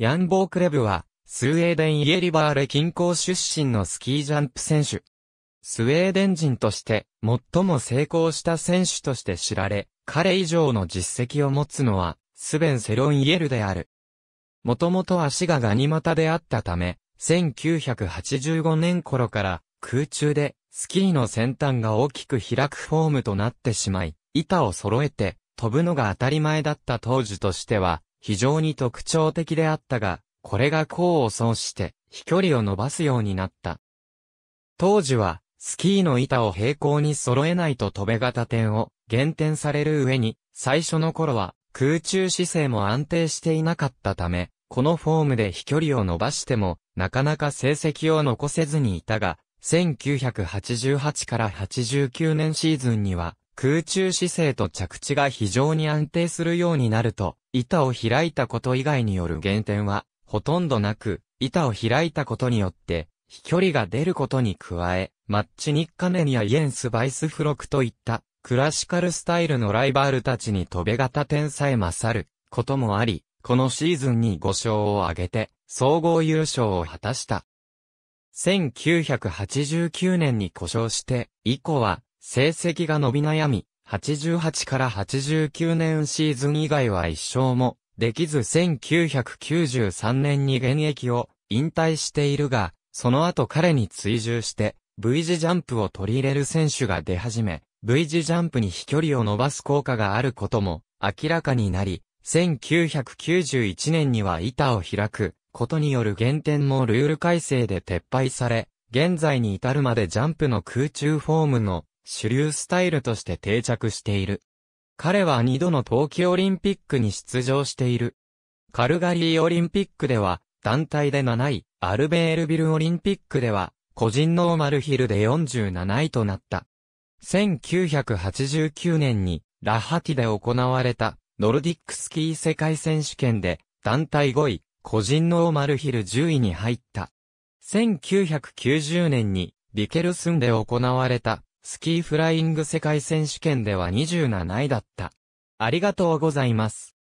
ヤンボークレブは、スウェーデンイエリバーレ近郊出身のスキージャンプ選手。スウェーデン人として、最も成功した選手として知られ、彼以上の実績を持つのは、スベン・セロン・イエルである。もともと足がガニ股であったため、1985年頃から空中でスキーの先端が大きく開くフォームとなってしまい、板を揃えて飛ぶのが当たり前だった当時としては非常に特徴的であったが、これが功を奏して飛距離を伸ばすようになった。当時は、スキーの板を平行に揃えないと飛べ型点を減点される上に、最初の頃は空中姿勢も安定していなかったため、このフォームで飛距離を伸ばしても、なかなか成績を残せずにいたが、1988から89年シーズンには、空中姿勢と着地が非常に安定するようになると、板を開いたこと以外による減点は、ほとんどなく、板を開いたことによって、飛距離が出ることに加え、マッチニッカネンやイエンス・バイスフロクといった、クラシカルスタイルのライバルたちに飛べ型点さえ勝ることもあり、このシーズンに5勝を挙げて、総合優勝を果たした。1989年に故障して、以降は、成績が伸び悩み、88から89年シーズン以外は一勝も、できず1993年に現役を引退しているが、その後彼に追従して、V 字ジャンプを取り入れる選手が出始め、V 字ジャンプに飛距離を伸ばす効果があることも明らかになり、1991年には板を開くことによる減点もルール改正で撤廃され、現在に至るまでジャンプの空中フォームの主流スタイルとして定着している。彼は二度の冬季オリンピックに出場している。カルガリーオリンピックでは団体で7位、アルベールビルオリンピックでは個人ノーマルヒルで47位となった。1989年にラハティで行われたノルディックスキー世界選手権で団体5位、個人ノーマルヒル10位に入った。1990年にビケルスンで行われたスキーフライング世界選手権では27位だった。ありがとうございます。